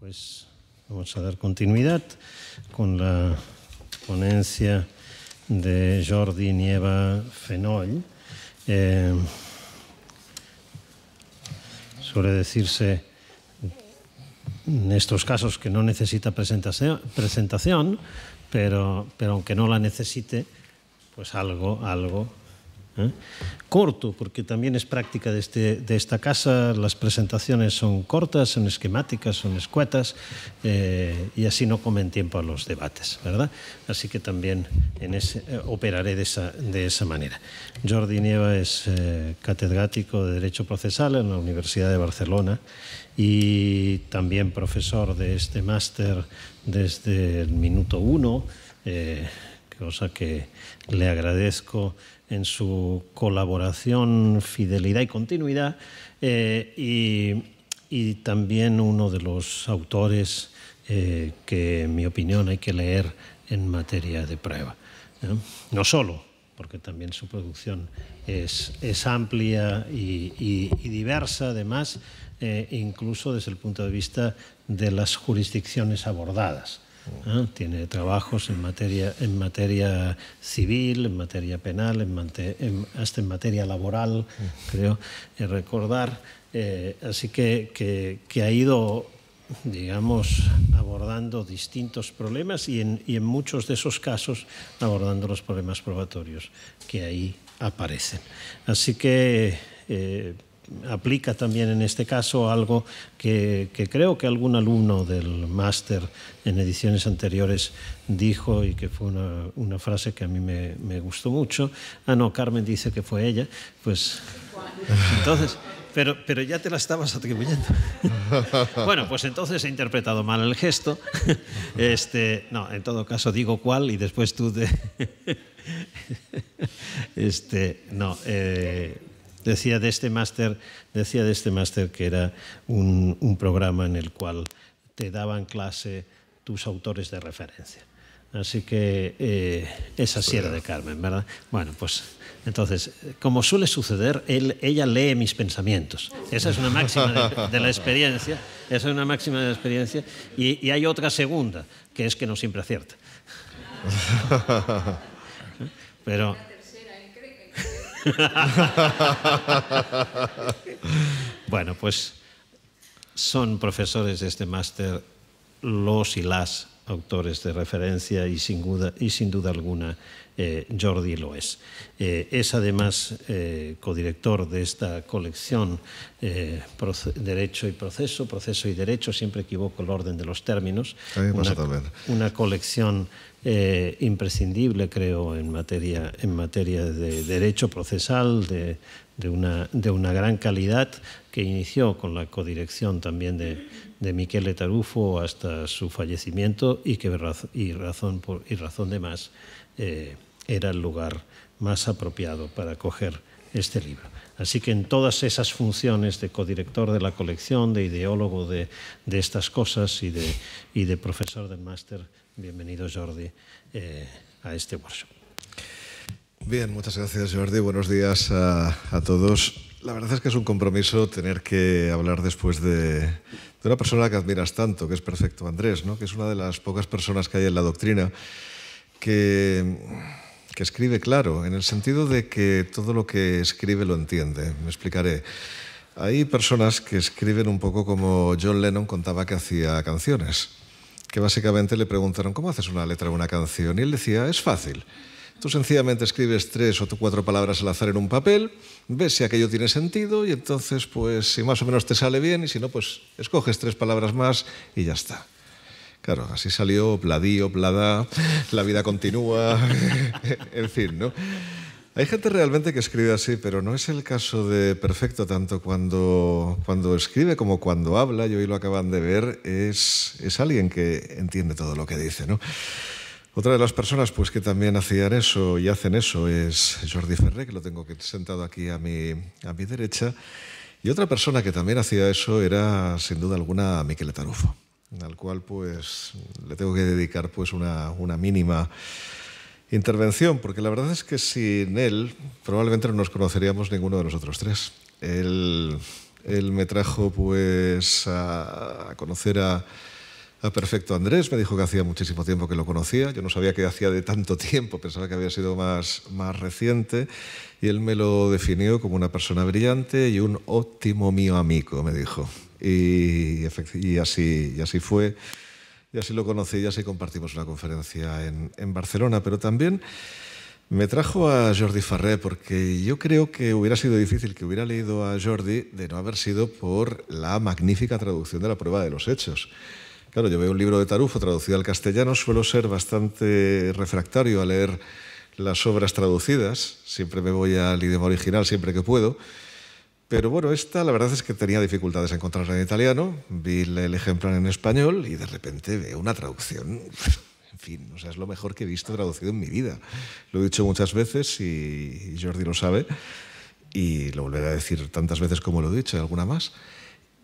Pues vamos a dar continuidad con la ponencia de Jordi Nieva Fenoll. Eh, suele decirse en estos casos que no necesita presentación, pero, pero aunque no la necesite, pues algo, algo ¿eh? corto, porque también es práctica de, este, de, esta casa, las presentaciones son cortas, son esquemáticas, son escuetas, eh, y así no comen tiempo a los debates, ¿verdad? Así que también en ese, eh, operaré de esa, de esa, manera. Jordi Nieva es catedrático de Derecho Procesal en la Universidad de Barcelona y también profesor de este máster desde el minuto uno, cosa que le agradezco en su colaboración, fidelidad y continuidad, eh, y, también uno de los autores eh, que, en mi opinión, hay que leer en materia de prueba. No, solo, porque también su producción es, amplia y, diversa, además, eh, incluso desde el punto de vista de las jurisdicciones abordadas. Ah, tiene trabajos en materia, en materia civil, en materia penal, en, hasta en materia laboral, creo, eh, recordar. Eh, así que, que, ha ido, digamos, abordando distintos problemas y en, y en muchos de esos casos abordando los problemas probatorios que ahí aparecen. Así que... Eh, aplica también en este caso algo que, creo que algún alumno del máster en ediciones anteriores dijo y que fue una, frase que a mí me, gustó mucho. Ah, no, Carmen dice que fue ella. Pues entonces, pero, pero ya te la estabas atribuyendo. bueno, pues entonces he interpretado mal el gesto. este, no, en todo caso digo cuál y después tú de... este, no. Eh, Decía de este máster, decía de este máster que era un, programa en el cual te daban clase tus autores de referencia. Así que eh, esa sí era de Carmen, ¿verdad? Bueno, pues entonces, como suele suceder, ella lee mis pensamientos. Esa es una máxima de, la experiencia. Esa es una máxima de la experiencia. Y, y, hay otra segunda, que es que no siempre acierta. Pero bueno, pues son profesores de este máster los y las autores de referencia y sin duda, y sin duda alguna eh, Jordi lo es. Eh, es además eh, codirector de esta colección Derecho y Proceso, Proceso y Derecho, siempre equivoco el orden de los términos, una colección eh, imprescindible, creo, en materia, en materia de derecho procesal, de, una, de una gran calidad, que inició con la codirección también de, de Miquel Tarufo hasta su fallecimiento y que y razón, y razón de más eh, era el lugar más apropiado para acoger este libro. Así que en todas esas funciones de codirector de la colección, de ideólogo de, estas cosas y de, de profesor del máster, bienvenido Jordi eh, a este workshop. Bien, muchas gracias Jordi, buenos días a, todos. La verdad es que es un compromiso tener que hablar después de, de una persona que admiras tanto, que es perfecto Andrés, ¿no? que es una de las pocas personas que hay en la doctrina que que escribe claro, en el sentido de que todo lo que escribe lo entiende. Me explicaré. Hay personas que escriben un poco como John Lennon contaba que hacía canciones, que básicamente le preguntaron, ¿cómo haces una letra de una canción? Y él decía, es fácil. Tú sencillamente escribes tres o cuatro palabras al azar en un papel, ves si aquello tiene sentido y entonces, pues, si más o menos te sale bien y si no, pues, escoges tres palabras más y ya está. Claro, así salió Pladío, Plada, La vida continúa, en fin, ¿no? Hay gente realmente que escribe así, pero no es el caso de Perfecto, tanto cuando, cuando escribe como cuando habla, y hoy lo acaban de ver, es, es alguien que entiende todo lo que dice. ¿no? Otra de las personas pues, que también hacían eso y hacen eso es Jordi Ferré, que lo tengo sentado aquí a mi, a mi derecha, y otra persona que también hacía eso era, sin duda alguna, Miquel Tarufo al cual pues le tengo que dedicar pues una, mínima intervención, porque la verdad es que sin él probablemente no nos conoceríamos ninguno de nosotros tres. Él, me trajo pues a, conocer a, Perfecto Andrés, me dijo que hacía muchísimo tiempo que lo conocía, yo no sabía que hacía de tanto tiempo, pensaba que había sido más, más reciente, y él me lo definió como una persona brillante y un óptimo mío amigo, me dijo y, así, fue. Y así lo conocí y así compartimos una conferencia en, en Barcelona. Pero también me trajo a Jordi Farré porque yo creo que hubiera sido difícil que hubiera leído a Jordi de no haber sido por la magnífica traducción de la prueba de los hechos. Claro, yo veo un libro de Tarufo traducido al castellano, suelo ser bastante refractario a leer las obras traducidas, siempre me voy al idioma original siempre que puedo. Pero bueno, esta la verdad es que tenía dificultades encontrarla en italiano, vi el ejemplar en español y de repente veo una traducción. En fin, o sea, es lo mejor que he visto traducido en mi vida. Lo he dicho muchas veces y Jordi lo sabe y lo volveré a decir tantas veces como lo he dicho, y alguna más.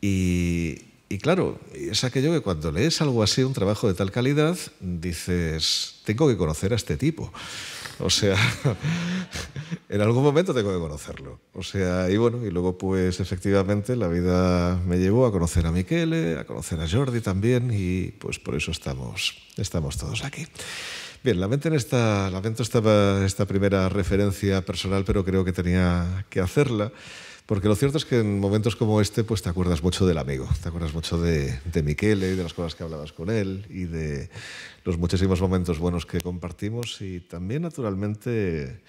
Y, y claro, es aquello que cuando lees algo así, un trabajo de tal calidad, dices, tengo que conocer a este tipo. O sea, en algún momento tengo que conocerlo. O sea, y bueno, y luego pues efectivamente la vida me llevó a conocer a Miquele, a conocer a Jordi también y pues por eso estamos, todos aquí. Bien, lamento, en esta, esta primera referencia personal, pero creo que tenía que hacerla. Porque lo cierto es que en momentos como este, pues te acuerdas mucho del amigo, te acuerdas mucho de, de Miquele y de las cosas que hablabas con él y de los muchísimos momentos buenos que compartimos y también, naturalmente,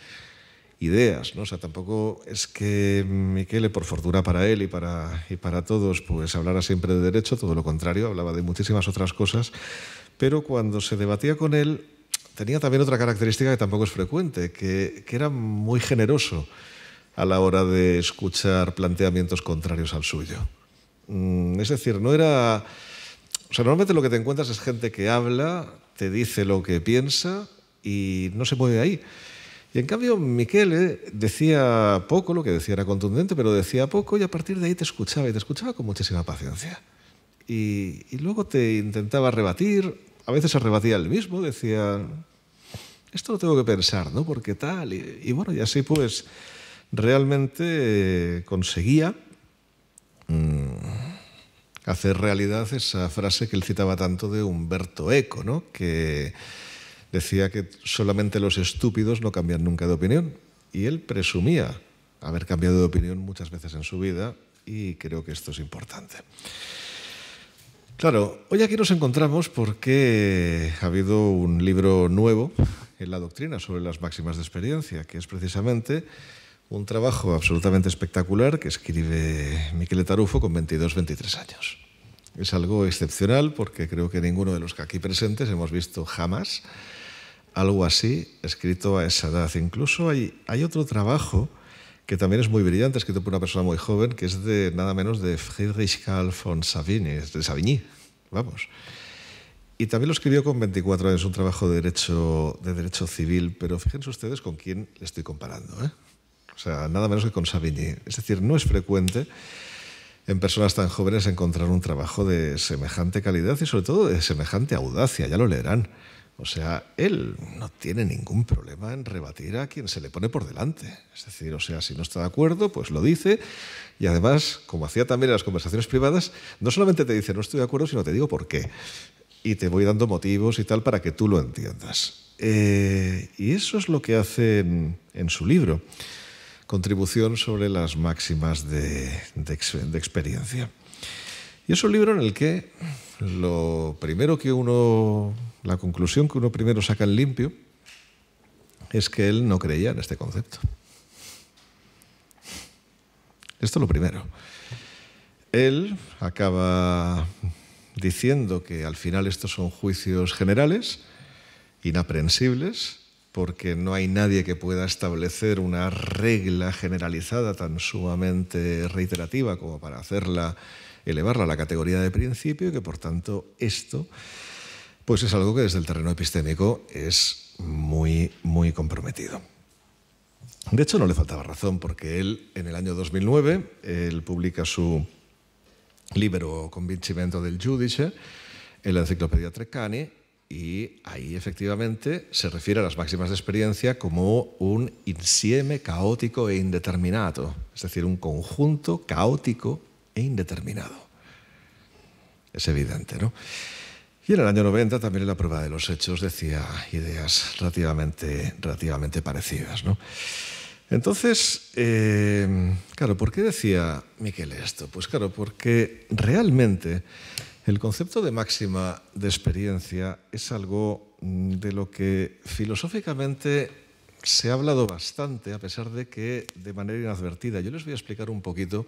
ideas, ¿no? O sea, tampoco es que Miquele, por fortuna para él y para, y para todos, pues hablara siempre de derecho, todo lo contrario, hablaba de muchísimas otras cosas, pero cuando se debatía con él tenía también otra característica que tampoco es frecuente, que, que era muy generoso a la hora de escuchar planteamientos contrarios al suyo. Mm, es decir, no era... O sea, normalmente lo que te encuentras es gente que habla, te dice lo que piensa y no se mueve ahí. Y en cambio, Miquel decía poco, lo que decía era contundente, pero decía poco y a partir de ahí te escuchaba y te escuchaba con muchísima paciencia. Y, luego te intentaba rebatir, a veces se rebatía él mismo, decía, esto lo tengo que pensar, ¿no? Porque tal, y, y bueno, y así pues realmente eh, conseguía mm, hacer realidad esa frase que él citaba tanto de Humberto Eco, ¿no? que decía que solamente los estúpidos no cambian nunca de opinión. Y él presumía haber cambiado de opinión muchas veces en su vida y creo que esto es importante. Claro, hoy aquí nos encontramos porque ha habido un libro nuevo en la doctrina sobre las máximas de experiencia, que es precisamente un trabajo absolutamente espectacular que escribe Miquel Tarufo con 22, 23 años. Es algo excepcional porque creo que ninguno de los que aquí presentes hemos visto jamás algo así escrito a esa edad. Incluso hay, otro trabajo que también es muy brillante, escrito por una persona muy joven, que es de nada menos de Friedrich Karl von Savigny, de Savigny, vamos. Y también lo escribió con 24 años, un trabajo de derecho, de derecho civil, pero fíjense ustedes con quién le estoy comparando. ¿eh? o sea, nada menos que con Savini. Es decir, no es frecuente en personas tan jóvenes encontrar un trabajo de semejante calidad y sobre todo de semejante audacia, ya lo leerán. O sea, él no tiene ningún problema en rebatir a quien se le pone por delante. Es decir, o sea, si no está de acuerdo, pues lo dice. Y además, como hacía también en las conversaciones privadas, no solamente te dice no estoy de acuerdo, sino te digo por qué. Y te voy dando motivos y tal para que tú lo entiendas. Eh, y eso es lo que hace en su libro contribución sobre las máximas de, experiencia. Y es un libro en el que lo primero que uno, la conclusión que uno primero saca en limpio es que él no creía en este concepto. Esto es lo primero. Él acaba diciendo que al final estos son juicios generales, inaprensibles, porque no hay nadie que pueda establecer una regla generalizada tan sumamente reiterativa como para hacerla, elevarla a la categoría de principio, y que por tanto esto pues es algo que desde el terreno epistémico es muy, muy comprometido. De hecho, no le faltaba razón, porque él, en el año 2009, él publica su libro Convincimento del Giudice en la enciclopedia Treccani, y ahí efectivamente se refiere a las máximas de experiencia como un insieme caótico e indeterminado, es decir, un conjunto caótico e indeterminado. Es evidente, ¿no? Y en el año 90 también en la prueba de los hechos decía ideas relativamente, relativamente parecidas, ¿no? Entonces, eh, claro, ¿por qué decía Miquel esto? Pues claro, porque realmente el concepto de máxima de experiencia es algo mm, de lo que filosóficamente se ha hablado bastante, a pesar de que de manera inadvertida. Yo les voy a explicar un poquito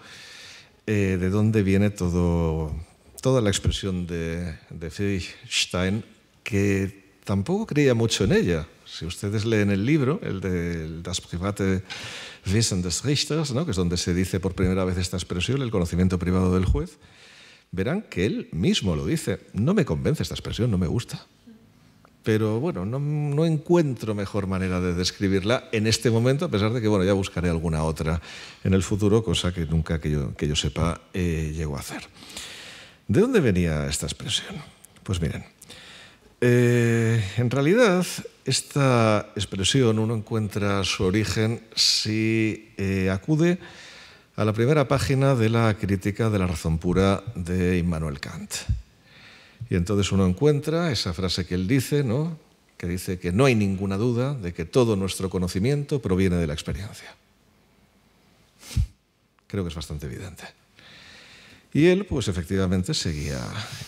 eh, de dónde viene toda la expresión de, de Stein, que tampoco creía mucho en ella. Si ustedes leen el libro, el de Das private Wissen des Richters, que es donde se dice por primera vez esta expresión, el conocimiento privado del juez, verán que él mismo lo dice. No me convence esta expresión, no me gusta. Pero bueno, no, encuentro mejor manera de describirla en este momento, a pesar de que bueno, ya buscaré alguna otra en el futuro, cosa que nunca que yo, sepa eh, llego a hacer. ¿De dónde venía esta expresión? Pues miren, eh, en realidad esta expresión uno encuentra su origen si eh, acude a la primera página de la crítica de la razón pura de Immanuel Kant. Y entonces uno encuentra esa frase que él dice, ¿no? que dice que no hay ninguna duda de que todo nuestro conocimiento proviene de la experiencia. Creo que es bastante evidente. Y él, pues efectivamente, seguía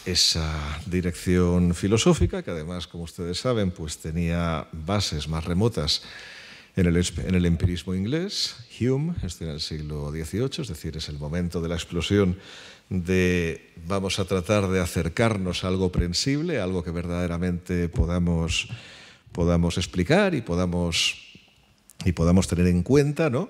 esa dirección filosófica, que además, como ustedes saben, pues tenía bases más remotas en el, empirismo inglés, Hume, está en el siglo XVIII, es decir, es el momento de la explosión de vamos a tratar de acercarnos a algo prensible, algo que verdaderamente podamos, podamos explicar y podamos, y podamos tener en cuenta, ¿no?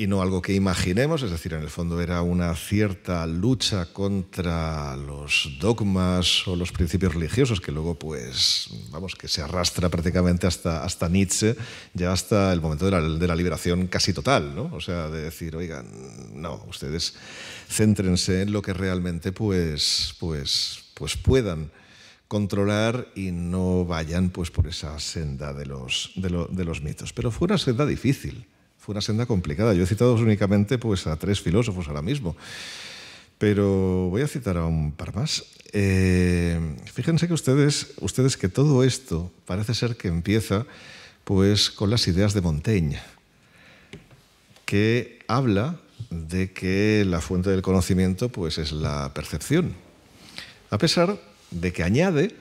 y no algo que imaginemos, es decir, en el fondo era una cierta lucha contra los dogmas o los principios religiosos que luego pues, vamos, que se arrastra prácticamente hasta, hasta Nietzsche, ya hasta el momento de la, liberación casi total, ¿no? O sea, de decir, oigan, no, ustedes céntrense en lo que realmente pues, pues, pues puedan controlar y no vayan pues por esa senda de los, de, de los mitos. Pero fue una senda difícil una senda complicada. Yo he citado únicamente pues, a tres filósofos ahora mismo, pero voy a citar a un par más. Eh, fíjense que ustedes, ustedes que todo esto parece ser que empieza pues, con las ideas de Montaigne, que habla de que la fuente del conocimiento pues, es la percepción, a pesar de que añade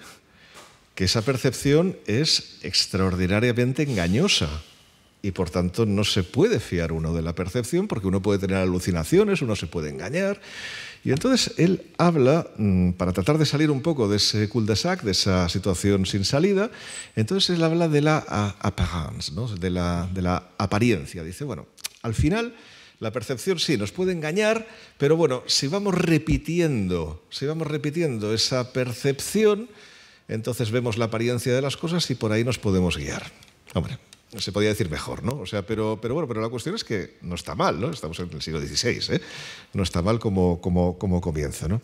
que esa percepción es extraordinariamente engañosa, y por tanto no se puede fiar uno de la percepción porque uno puede tener alucinaciones, uno se puede engañar. Y entonces él habla, mm, para tratar de salir un poco de ese cul-de-sac, de esa situación sin salida, entonces él habla de la apparence, de, la, de la apariencia. Dice, bueno, al final... La percepción sí, nos puede engañar, pero bueno, si vamos repitiendo, si vamos repitiendo esa percepción, entonces vemos la apariencia de las cosas y por ahí nos podemos guiar. Hombre, se podía decir mejor, ¿no? O sea, pero, pero bueno, pero la cuestión es que no está mal, ¿no? Estamos en el siglo XVI, ¿eh? No está mal como, como, ¿no?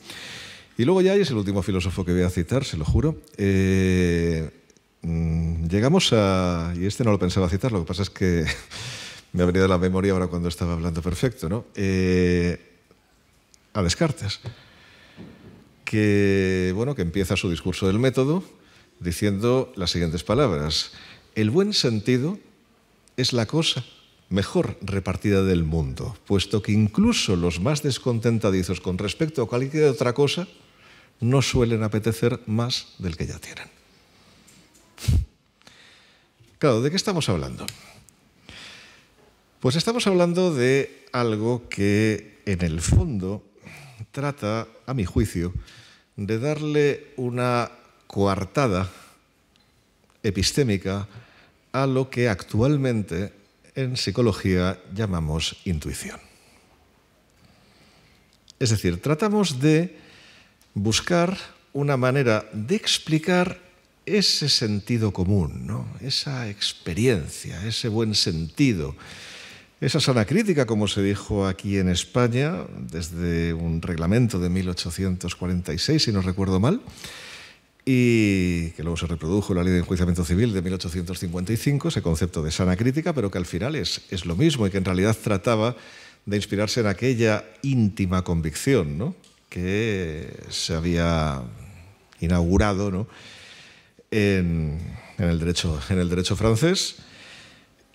Y luego ya, y es el último filósofo que voy a citar, se lo juro, eh, mm, llegamos a... Y este no lo pensaba citar, lo que pasa es que me ha venido la memoria ahora cuando estaba hablando perfecto, ¿no? Eh, a Descartes, que, bueno, que empieza su discurso del método diciendo las siguientes palabras. El buen sentido es la cosa mejor repartida del mundo, puesto que incluso los más descontentadizos con respecto a cualquier otra cosa no suelen apetecer más del que ya tienen. Claro, ¿de qué estamos hablando? Pues estamos hablando de algo que en el fondo trata, a mi juicio, de darle una coartada epistémica a lo que actualmente en psicología llamamos intuición. Es decir, tratamos de buscar una manera de explicar ese sentido común, esa experiencia, ese buen sentido, esa sana crítica, como se dijo aquí en España, desde un reglamento de 1846, si no recuerdo mal, y que luego se reprodujo la Ley de Enjuiciamiento Civil de 1855, ese concepto de sana crítica, pero que al final es, lo mismo y que en realidad trataba de inspirarse en aquella íntima convicción que se había inaugurado en el derecho francés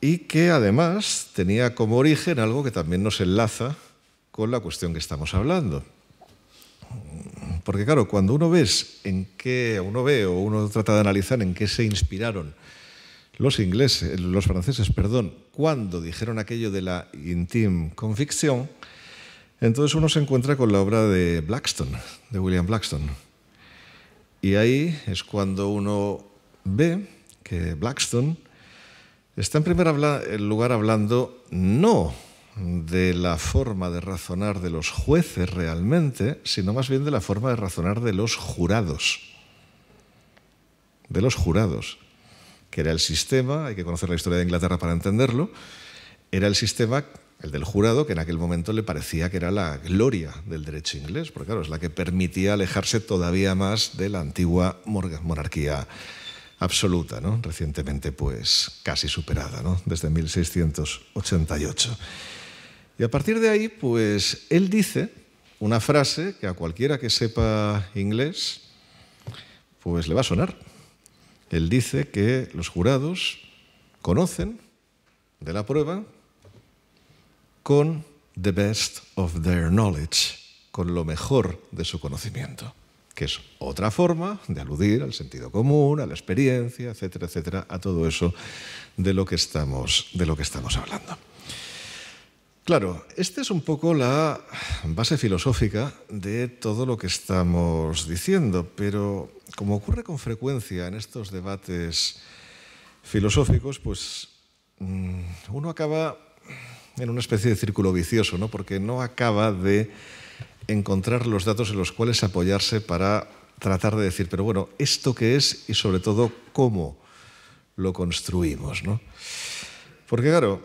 y que además tenía como origen algo que también nos enlaza con la cuestión que estamos hablando. Porque claro, cuando uno ves uno ve o uno trata de analizar en qué se inspiraron los ingleses, los franceses, perdón, cuando dijeron aquello de la intime conviction, entonces uno se encuentra con la obra de Blackstone, de William Blackstone. Y ahí es cuando uno ve que Blackstone está en primer lugar hablando no de la forma de razonar de los jueces realmente, sino más bien de la forma de razonar de los jurados. De los jurados, que era el sistema, hay que conocer la historia de Inglaterra para entenderlo, era el sistema, el del jurado, que en aquel momento le parecía que era la gloria del derecho inglés, porque claro, es la que permitía alejarse todavía más de la antigua monarquía absoluta, ¿no? recientemente pues casi superada, ¿no? desde 1688. Y a partir de ahí, pues él dice una frase que a cualquiera que sepa inglés, pues le va a sonar. Él dice que los jurados conocen de la prueba con the best of their knowledge, con lo mejor de su conocimiento, que es otra forma de aludir al sentido común, a la experiencia, etcétera, etcétera, a todo eso de lo que estamos, de lo que estamos hablando. Claro, esta es un poco la base filosófica de todo lo que estamos diciendo, pero como ocurre con frecuencia en estos debates filosóficos, pues mm, uno acaba en una especie de círculo vicioso, ¿no? porque no acaba de encontrar los datos en los cuales apoyarse para tratar de decir, pero bueno, ¿esto qué es y sobre todo cómo lo construimos? Porque claro,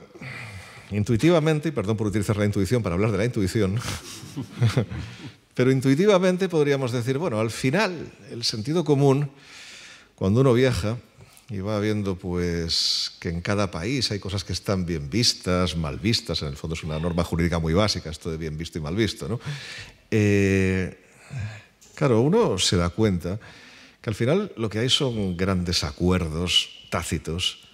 intuitivamente, y perdón por utilizar la intuición para hablar de la intuición, pero intuitivamente podríamos decir, bueno, al final el sentido común, cuando uno viaja y va viendo pues que en cada país hay cosas que están bien vistas, mal vistas, en el fondo es una norma jurídica muy básica esto de bien visto y mal visto, ¿no? Eh, claro, uno se da cuenta que al final lo que hay son grandes acuerdos tácitos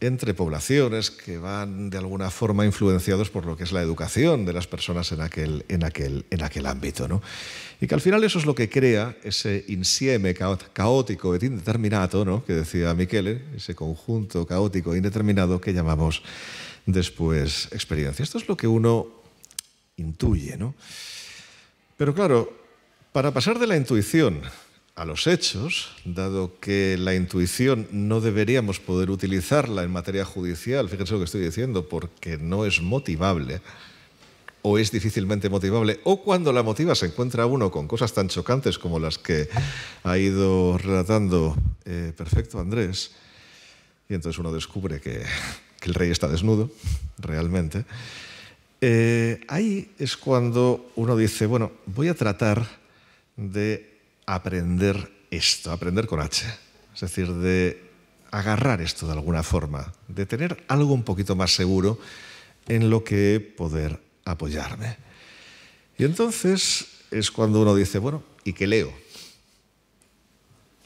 entre poblaciones que van de alguna forma influenciados por lo que es la educación de las personas en aquel, en aquel, en aquel ámbito. Y que al final eso es lo que crea ese insieme caótico e indeterminado ¿no? que decía Miquel, ¿eh? ese conjunto caótico e indeterminado que llamamos después experiencia. Esto es lo que uno intuye. Pero claro, para pasar de la intuición a los hechos, dado que la intuición no deberíamos poder utilizarla en materia judicial, fíjense lo que estoy diciendo, porque no es motivable o es difícilmente motivable, o cuando la motiva se encuentra uno con cosas tan chocantes como las que ha ido relatando eh, perfecto Andrés, y entonces uno descubre que, el rey está desnudo, realmente, eh, ahí es cuando uno dice, bueno, voy a tratar de aprender esto, aprender con H. Es decir, de agarrar esto de alguna forma, de tener algo un poquito más seguro en lo que poder apoyarme. Y entonces es cuando uno dice, bueno, ¿y qué leo?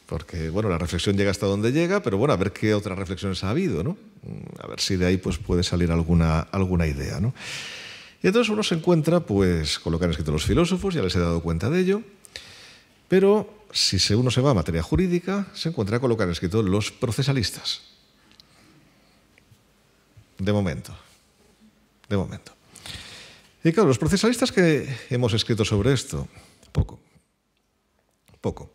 Porque, bueno, la reflexión llega hasta donde llega, pero bueno, a ver qué otras reflexiones ha habido, ¿no? Mm, a ver si de ahí pues, puede salir alguna, alguna idea, ¿no? Y entonces uno se encuentra, pues, con lo que han escrito los filósofos, ya les he dado cuenta de ello, pero si uno se va a materia jurídica, se encuentra con lo escrito los procesalistas. De momento. De momento. Y claro, los procesalistas que hemos escrito sobre esto, poco. Poco.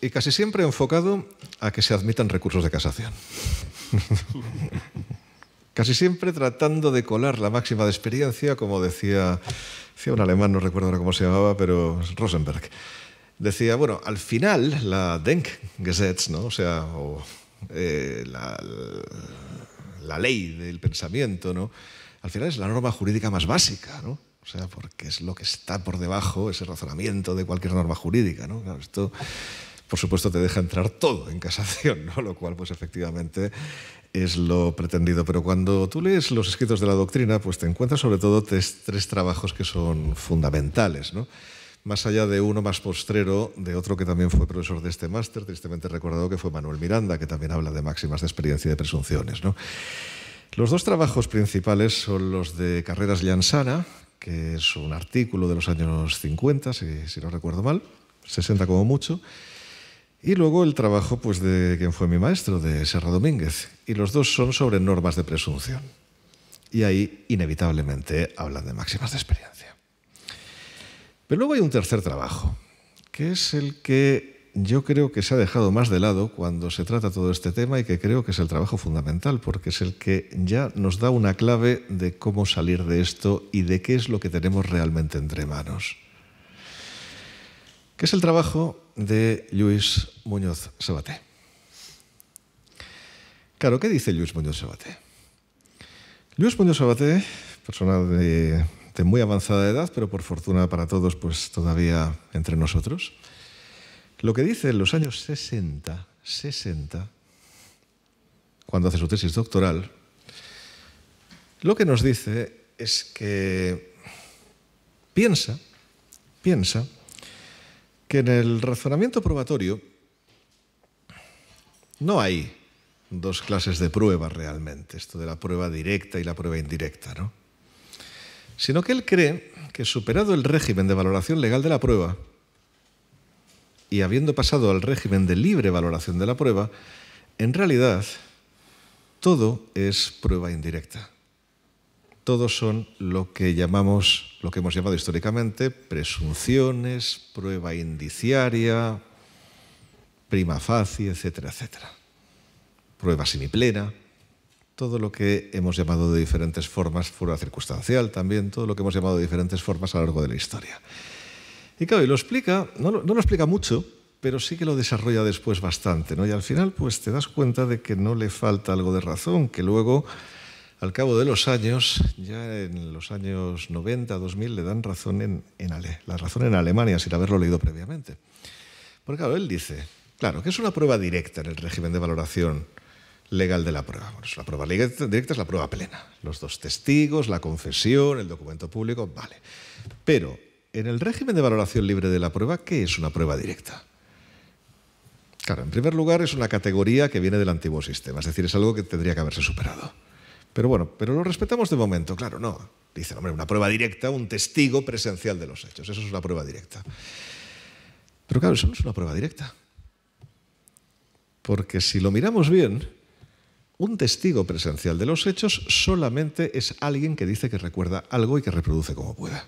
Y casi siempre enfocado a que se admitan recursos de casación. casi siempre tratando de colar la máxima de experiencia, como decía, decía un alemán, no recuerdo ahora cómo se llamaba, pero Rosenberg decía, bueno, al final la Denkgesetz, ¿no? o sea, eh, la, ley del pensamiento, ¿no? al final es la norma jurídica más básica, ¿no? o sea, porque es lo que está por debajo, ese razonamiento de cualquier norma jurídica. ¿no? esto, por supuesto, te deja entrar todo en casación, ¿no? lo cual, pues efectivamente, es lo pretendido. Pero cuando tú lees los escritos de la doctrina, pues te encuentras sobre todo tres, tres trabajos que son fundamentales. ¿no? más allá de uno más postrero, de otro que también fue profesor de este máster, tristemente recordado que fue Manuel Miranda, que también habla de máximas de experiencia y de presunciones. Los dos trabajos principales son los de Carreras Llansana, que es un artículo de los años 50, si, no recuerdo mal, 60 como mucho, y luego el trabajo pues, de quien fue mi maestro, de Serra Domínguez, y los dos son sobre normas de presunción. Y ahí, inevitablemente, hablan de máximas de experiencia. Pero luego hay un tercer trabajo, que es el que yo creo que se ha dejado más de lado cuando se trata todo este tema y que creo que es el trabajo fundamental, porque es el que ya nos da una clave de cómo salir de esto y de qué es lo que tenemos realmente entre manos, que es el trabajo de Luis Muñoz Sabaté. Claro, ¿qué dice Luis Muñoz Sabaté? Luis Muñoz Sabaté, personal de de muy avanzada edad, pero por fortuna para todos, pues todavía entre nosotros. Lo que dice en los años 60, 60, cuando hace su tesis doctoral, lo que nos dice es que piensa, piensa, que en el razonamiento probatorio no hay dos clases de pruebas realmente, esto de la prueba directa y la prueba indirecta, ¿no? sino que él cree que superado el régimen de valoración legal de la prueba y habiendo pasado al régimen de libre valoración de la prueba, en realidad todo es prueba indirecta. Todos son lo que llamamos, lo que hemos llamado históricamente presunciones, prueba indiciaria, prima facie, etcétera, etcétera. Prueba semiplena todo lo que hemos llamado de diferentes formas, fuera circunstancial también, todo lo que hemos llamado de diferentes formas a lo largo de la historia. Y claro, y lo explica, no lo, explica mucho, pero sí que lo desarrolla después bastante, ¿no? Y al final, pues te das cuenta de que no le falta algo de razón, que luego, al cabo de los años, ya en los años 90, 2000, le dan razón en, Ale, la razón en Alemania, sin haberlo leído previamente. Porque claro, él dice, claro, que es una prueba directa en el régimen de valoración legal de la prueba. Bueno, la prueba directa es la prueba plena. Los dos testigos, la confesión, el documento público, vale. Pero en el régimen de valoración libre de la prueba, ¿qué es una prueba directa? Claro, en primer lugar es una categoría que viene del antiguo sistema, es decir, es algo que tendría que haberse superado. Pero bueno, pero lo respetamos de momento, claro, no. Dice, hombre, una prueba directa, un testigo presencial de los hechos, eso es una prueba directa. Pero claro, eso no es una prueba directa. Porque si lo miramos bien, un testigo presencial de los hechos solamente es alguien que dice que recuerda algo y que reproduce como pueda.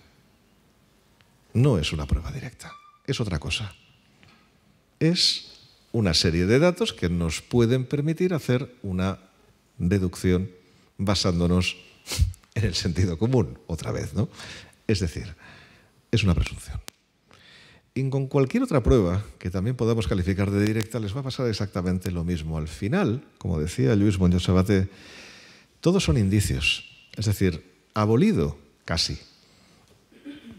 No es una prueba directa, es otra cosa. Es una serie de datos que nos pueden permitir hacer una deducción basándonos en el sentido común, otra vez, ¿no? Es decir, es una presunción. Y con cualquier otra prueba que también podamos calificar de directa, les va a pasar exactamente lo mismo. Al final, como decía Luis Bonjo, todos son indicios. Es decir, abolido casi,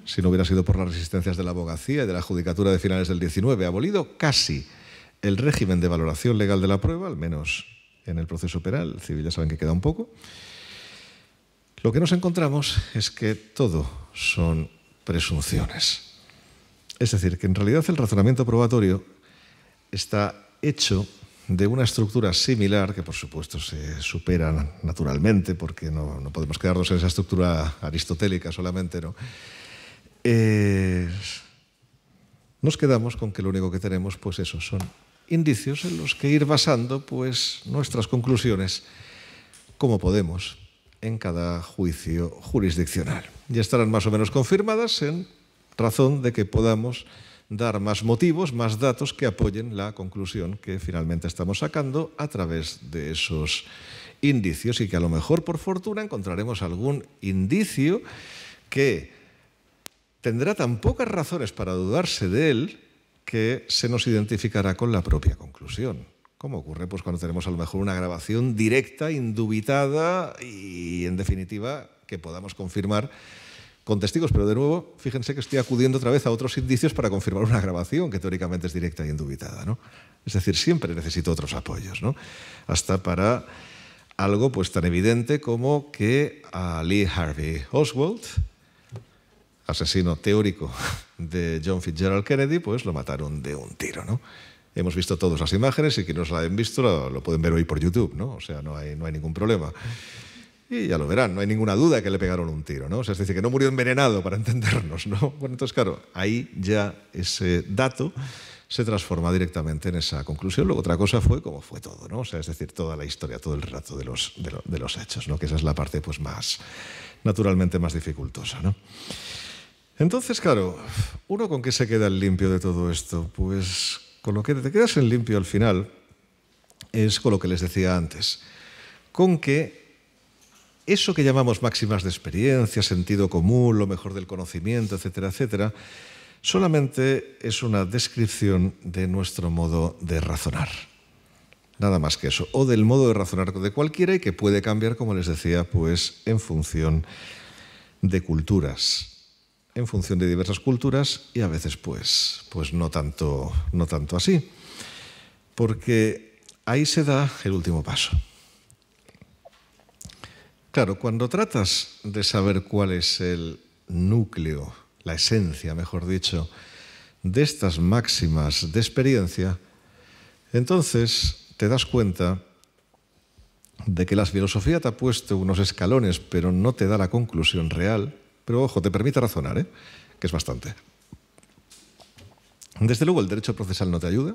si no hubiera sido por las resistencias de la abogacía y de la judicatura de finales del 19, abolido casi el régimen de valoración legal de la prueba, al menos en el proceso penal, el civil ya saben que queda un poco, lo que nos encontramos es que todo son presunciones. Es decir, que en realidad el razonamiento probatorio está hecho de una estructura similar, que por supuesto se supera naturalmente, porque no, podemos quedarnos en esa estructura aristotélica solamente, ¿no? nos quedamos con que lo único que tenemos, pues esos son indicios en los que ir basando pues, nuestras conclusiones como podemos en cada juicio jurisdiccional. Ya estarán más o menos confirmadas en razón de que podamos dar más motivos, más datos que apoyen la conclusión que finalmente estamos sacando a través de esos indicios y que a lo mejor por fortuna encontraremos algún indicio que tendrá tan pocas razones para dudarse de él que se nos identificará con la propia conclusión. Como ocurre pues, cuando tenemos a lo mejor una grabación directa, indubitada y en definitiva que podamos confirmar con testigos, pero de nuevo, fíjense que estoy acudiendo otra vez a otros indicios para confirmar una grabación que teóricamente es directa y e indubitada. ¿no? Es decir, siempre necesito otros apoyos, ¿no? hasta para algo pues, tan evidente como que a Lee Harvey Oswald, asesino teórico de John Fitzgerald Kennedy, pues lo mataron de un tiro. ¿no? Hemos visto todas las imágenes y quienes no las han visto lo, pueden ver hoy por YouTube, ¿no? o sea, no hay ningún problema. Y ya lo verán, no hay ninguna duda que le pegaron un tiro, ¿no? O sea, es decir, que no murió envenenado, para entendernos, ¿no? Bueno, entonces, claro, ahí ya ese dato se transforma directamente en esa conclusión. Luego otra cosa fue como fue todo, ¿no? O sea, es decir, toda la historia, todo el rato de los, de, los hechos, ¿no? Que esa es la parte, pues, más, naturalmente más dificultosa, ¿no? Entonces, claro, ¿uno con qué se queda el limpio de todo esto? Pues con lo que te quedas en limpio al final es con lo que les decía antes, con que eso que llamamos máximas de experiencia, sentido común, lo mejor del conocimiento, etcétera, etcétera, solamente es una descripción de nuestro modo de razonar. Nada más que eso. O del modo de razonar de cualquiera y que puede cambiar, como les decía, pues en función de culturas. En función de diversas culturas y a veces pues, pues no, tanto, no tanto así. Porque ahí se da el último paso. Claro, cuando tratas de saber cuál es el núcleo, la esencia, mejor dicho, de estas máximas de experiencia, entonces te das cuenta de que la filosofía te ha puesto unos escalones, pero no te da la conclusión real. Pero ojo, te permite razonar, ¿eh? que es bastante. Desde luego, el derecho procesal no te ayuda,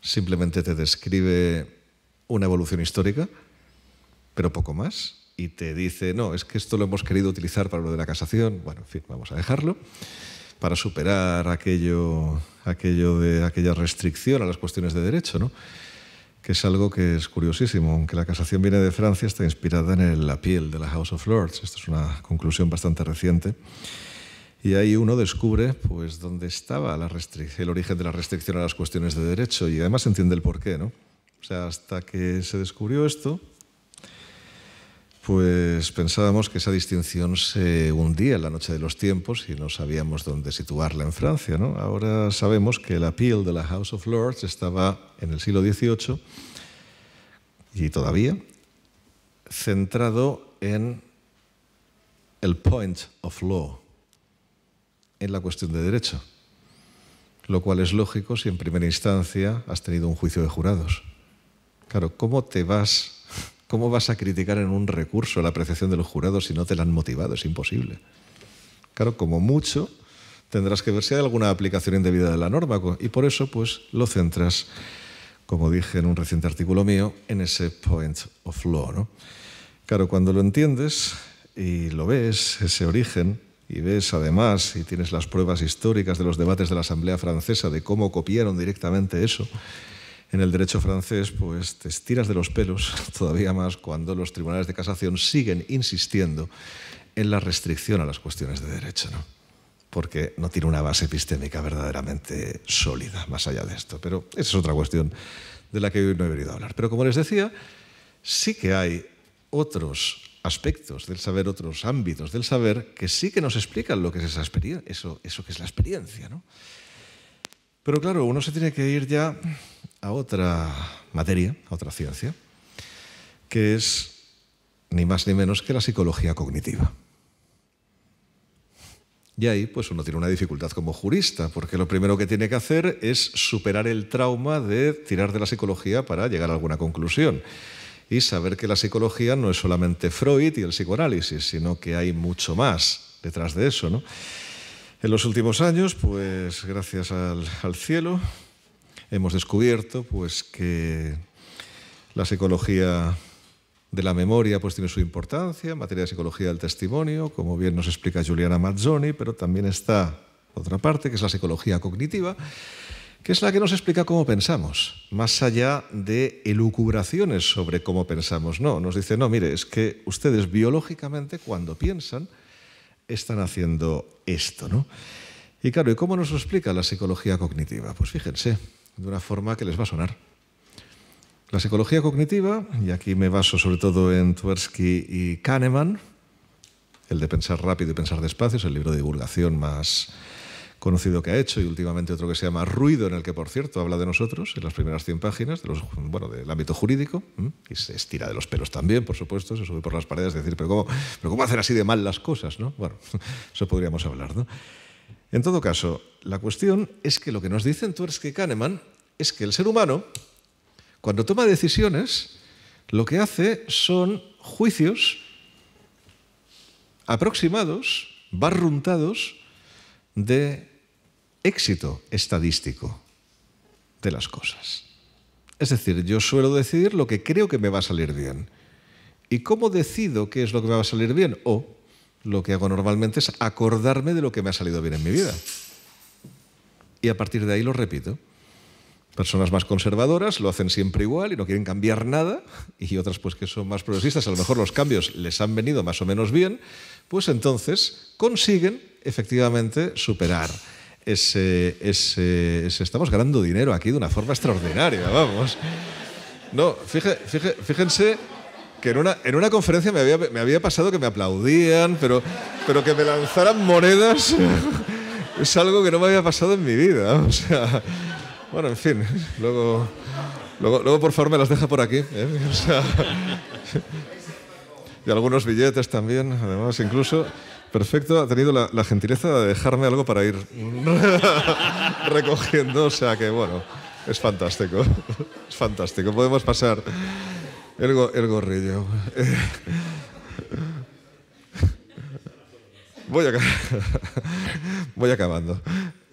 simplemente te describe una evolución histórica, pero poco más y te dice, no, es que esto lo hemos querido utilizar para lo de la casación, bueno, en fin, vamos a dejarlo, para superar aquello, aquello de, aquella restricción a las cuestiones de derecho, ¿no? que es algo que es curiosísimo. Aunque la casación viene de Francia, está inspirada en el, la piel de la House of Lords. esto es una conclusión bastante reciente. Y ahí uno descubre pues, dónde estaba la el origen de la restricción a las cuestiones de derecho y además entiende el porqué. ¿no? O sea, hasta que se descubrió esto, pues pensábamos que esa distinción se hundía en la noche de los tiempos y no sabíamos dónde situarla en Francia. ¿no? Ahora sabemos que el appeal de la House of Lords estaba en el siglo XVIII y todavía centrado en el point of law, en la cuestión de derecho, lo cual es lógico si en primera instancia has tenido un juicio de jurados. Claro, ¿cómo te vas ¿Cómo vas a criticar en un recurso la apreciación de los jurados si no te la han motivado? Es imposible. Claro, como mucho, tendrás que ver si hay alguna aplicación indebida de la norma y por eso pues lo centras, como dije en un reciente artículo mío, en ese point of law. ¿no? Claro, cuando lo entiendes y lo ves, ese origen, y ves además, y tienes las pruebas históricas de los debates de la Asamblea Francesa de cómo copiaron directamente eso, en el derecho francés, pues te estiras de los pelos todavía más cuando los tribunales de casación siguen insistiendo en la restricción a las cuestiones de derecho, ¿no? porque no tiene una base epistémica verdaderamente sólida más allá de esto. Pero esa es otra cuestión de la que hoy no he venido a hablar. Pero como les decía, sí que hay otros aspectos del saber, otros ámbitos del saber, que sí que nos explican lo que es esa experiencia, eso, eso que es la experiencia. ¿no? Pero claro, uno se tiene que ir ya a otra materia, a otra ciencia, que es ni más ni menos que la psicología cognitiva. Y ahí pues uno tiene una dificultad como jurista, porque lo primero que tiene que hacer es superar el trauma de tirar de la psicología para llegar a alguna conclusión. Y saber que la psicología no es solamente Freud y el psicoanálisis, sino que hay mucho más detrás de eso. En los últimos años, pues gracias al cielo, hemos descubierto pues, que la psicología de la memoria pues, tiene su importancia, en materia de psicología del testimonio, como bien nos explica Juliana Mazzoni, pero también está otra parte, que es la psicología cognitiva, que es la que nos explica cómo pensamos, más allá de elucubraciones sobre cómo pensamos. No, nos dice, no, mire, es que ustedes biológicamente cuando piensan están haciendo esto, ¿no? Y claro, ¿y cómo nos lo explica la psicología cognitiva? Pues fíjense, de una forma que les va a sonar. La psicología cognitiva, y aquí me baso sobre todo en Tversky y Kahneman, el de Pensar rápido y pensar despacio, es el libro de divulgación más conocido que ha hecho, y últimamente otro que se llama Ruido, en el que, por cierto, habla de nosotros, en las primeras 100 páginas, bueno, del ámbito jurídico, y se estira de los pelos también, por supuesto, se sube por las paredes, decir, pero ¿cómo, pero cómo hacer así de mal las cosas? ¿no? Bueno, eso podríamos hablar. ¿no? En todo caso, la cuestión es que lo que nos dicen Tversky y Kahneman es que el ser humano, cuando toma decisiones, lo que hace son juicios aproximados, barruntados, de éxito estadístico de las cosas. Es decir, yo suelo decidir lo que creo que me va a salir bien. ¿Y cómo decido qué es lo que me va a salir bien? lo que hago normalmente es acordarme de lo que me ha salido bien en mi vida. Y a partir de ahí lo repito. Personas más conservadoras lo hacen siempre igual y no quieren cambiar nada, y otras pues que son más progresistas, a lo mejor los cambios les han venido más o menos bien, pues entonces consiguen efectivamente superar ese, estamos ganando dinero aquí de una forma extraordinaria, vamos. No, fíjense que en una, en una conferencia me había, me había pasado que me aplaudían, pero, pero que me lanzaran monedas es algo que no me había pasado en mi vida. O sea, bueno, en fin, luego, luego, luego por favor me las deja por aquí. ¿eh? O sea, y algunos billetes también, además, incluso. Perfecto, ha tenido la gentileza de dejarme algo para ir recogiendo, o sea que bueno, es fantástico, es fantástico. Podemos pasar el, gorrillo. Voy, voy acabando.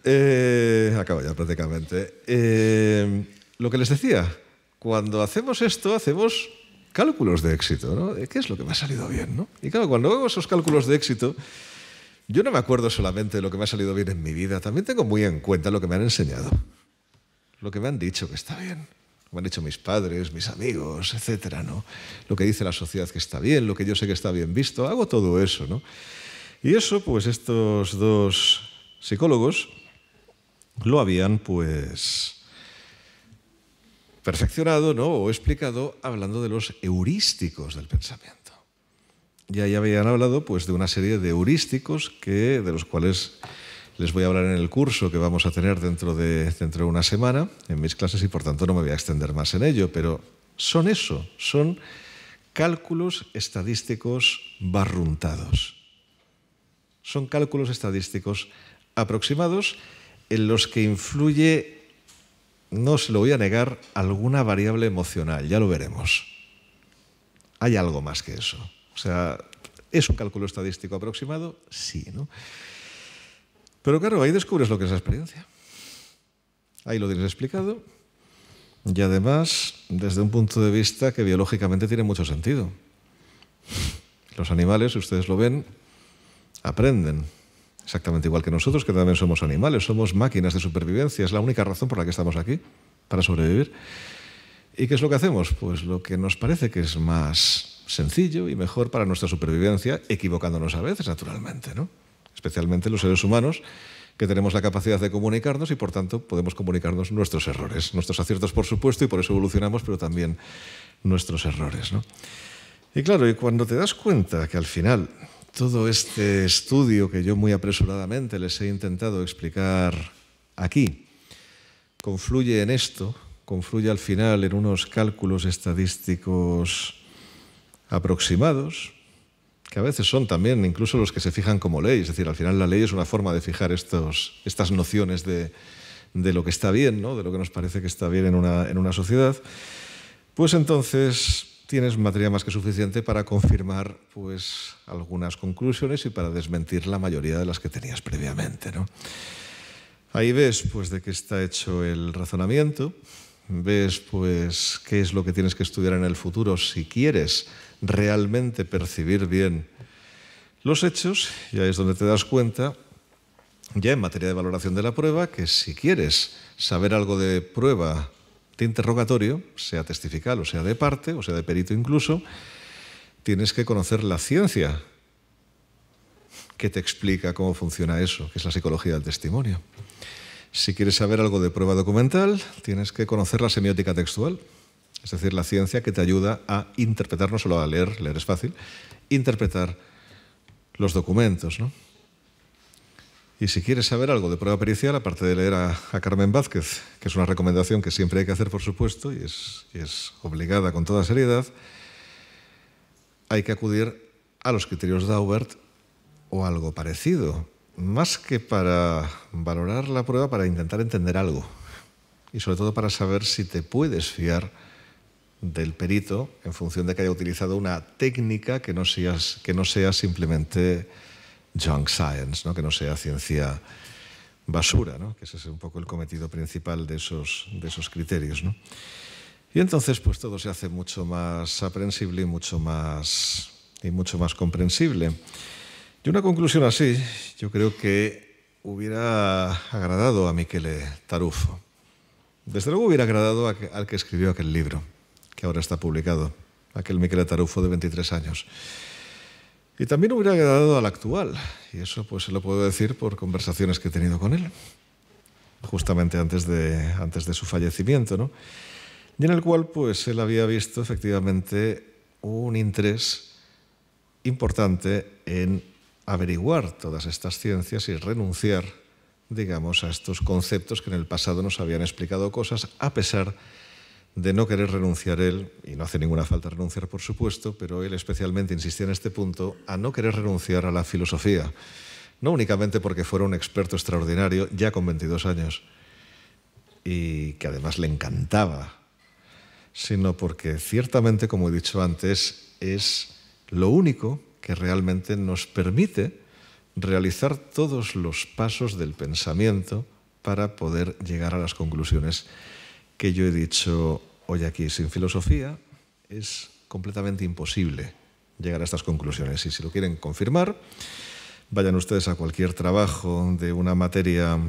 Eh, acabo ya prácticamente. Eh, lo que les decía, cuando hacemos esto, hacemos cálculos de éxito, ¿no? Eh, ¿Qué es lo que me ha salido bien, Y claro, cuando hago esos cálculos de éxito, yo no me acuerdo solamente de lo que me ha salido bien en mi vida, también tengo muy en cuenta lo que me han enseñado, lo que me han dicho que está bien me han dicho mis padres, mis amigos, etcétera, ¿no? Lo que dice la sociedad que está bien, lo que yo sé que está bien visto, hago todo eso, ¿no? Y eso, pues estos dos psicólogos lo habían, pues, perfeccionado, ¿no? O explicado hablando de los heurísticos del pensamiento. Ya, ya habían hablado, pues, de una serie de heurísticos que, de los cuales les voy a hablar en el curso que vamos a tener dentro de, dentro de una semana en mis clases y por tanto no me voy a extender más en ello, pero son eso, son cálculos estadísticos barruntados. Son cálculos estadísticos aproximados en los que influye, no se lo voy a negar, alguna variable emocional, ya lo veremos. Hay algo más que eso. O sea, ¿es un cálculo estadístico aproximado? Sí, ¿no? Pero claro, ahí descubres lo que es la experiencia. Ahí lo tienes explicado. Y además, desde un punto de vista que biológicamente tiene mucho sentido. Los animales, ustedes lo ven, aprenden. Exactamente igual que nosotros, que también somos animales, somos máquinas de supervivencia. Es la única razón por la que estamos aquí, para sobrevivir. ¿Y qué es lo que hacemos? Pues lo que nos parece que es más sencillo y mejor para nuestra supervivencia, equivocándonos a veces, naturalmente, ¿no? especialmente los seres humanos, que tenemos la capacidad de comunicarnos y por tanto podemos comunicarnos nuestros errores, nuestros aciertos por supuesto y por eso evolucionamos, pero también nuestros errores. Y claro, y cuando te das cuenta que al final todo este estudio que yo muy apresuradamente les he intentado explicar aquí, confluye en esto, confluye al final en unos cálculos estadísticos aproximados, que a veces son también incluso los que se fijan como ley. Es decir, al final la ley es una forma de fijar estos, estas nociones de, lo que está bien, de lo que nos parece que está bien en una, en sociedad, pues entonces tienes materia más que suficiente para confirmar pues, algunas conclusiones y para desmentir la mayoría de las que tenías previamente. Ahí ves pues, de qué está hecho el razonamiento, ves pues, qué es lo que tienes que estudiar en el futuro si quieres realmente percibir bien los hechos, y ahí es donde te das cuenta, ya en materia de valoración de la prueba, que si quieres saber algo de prueba de interrogatorio, sea testifical o sea de parte, o sea de perito incluso, tienes que conocer la ciencia que te explica cómo funciona eso, que es la psicología del testimonio. Si quieres saber algo de prueba documental, tienes que conocer la semiótica textual, es decir, la ciencia que te ayuda a interpretar, no solo a leer, leer es fácil, interpretar los documentos. Y si quieres saber algo de prueba pericial, aparte de leer a, Carmen Vázquez, que es una recomendación que siempre hay que hacer, por supuesto, y es, obligada con toda seriedad, hay que acudir a los criterios de Daubert o algo parecido, más que para valorar la prueba, para intentar entender algo y sobre todo para saber si te puedes fiar del perito en función de que haya utilizado una técnica que no, que no sea simplemente junk science, que no sea ciencia basura, que ese es un poco el cometido principal de esos, de esos criterios. Y entonces pues todo se hace mucho más aprensible y mucho más, y mucho más comprensible. Y una conclusión así, yo creo que hubiera agradado a Michele Taruffo, Desde luego hubiera agradado al que escribió aquel libro ahora está publicado, aquel Miquel Tarufo de 23 años. Y también hubiera quedado al actual, y eso pues se lo puedo decir por conversaciones que he tenido con él, justamente antes de, antes de su fallecimiento, Y en el cual pues él había visto efectivamente un interés importante en averiguar todas estas ciencias y renunciar, digamos, a estos conceptos que en el pasado nos habían explicado cosas, a pesar de de no querer renunciar él, y no hace ninguna falta renunciar por supuesto, pero él especialmente insistía en este punto, a no querer renunciar a la filosofía, no únicamente porque fuera un experto extraordinario, ya con 22 años, y que además le encantaba, sino porque ciertamente, como he dicho antes, es lo único que realmente nos permite realizar todos los pasos del pensamiento para poder llegar a las conclusiones que yo he dicho hoy aquí. Sin filosofía es completamente imposible llegar a estas conclusiones. Y si lo quieren confirmar, vayan ustedes a cualquier trabajo de una materia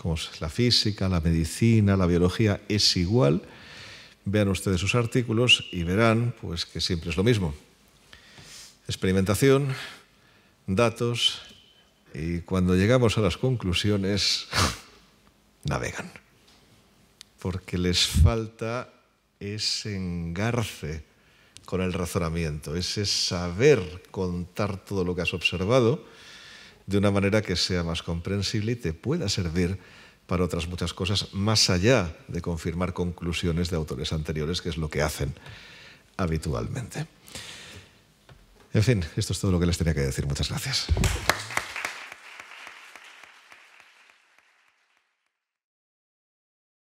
como la física, la medicina, la biología, es igual. Vean ustedes sus artículos y verán pues, que siempre es lo mismo. Experimentación, datos, y cuando llegamos a las conclusiones, navegan porque les falta ese engarce con el razonamiento, ese saber contar todo lo que has observado de una manera que sea más comprensible y te pueda servir para otras muchas cosas, más allá de confirmar conclusiones de autores anteriores, que es lo que hacen habitualmente. En fin, esto es todo lo que les tenía que decir. Muchas gracias.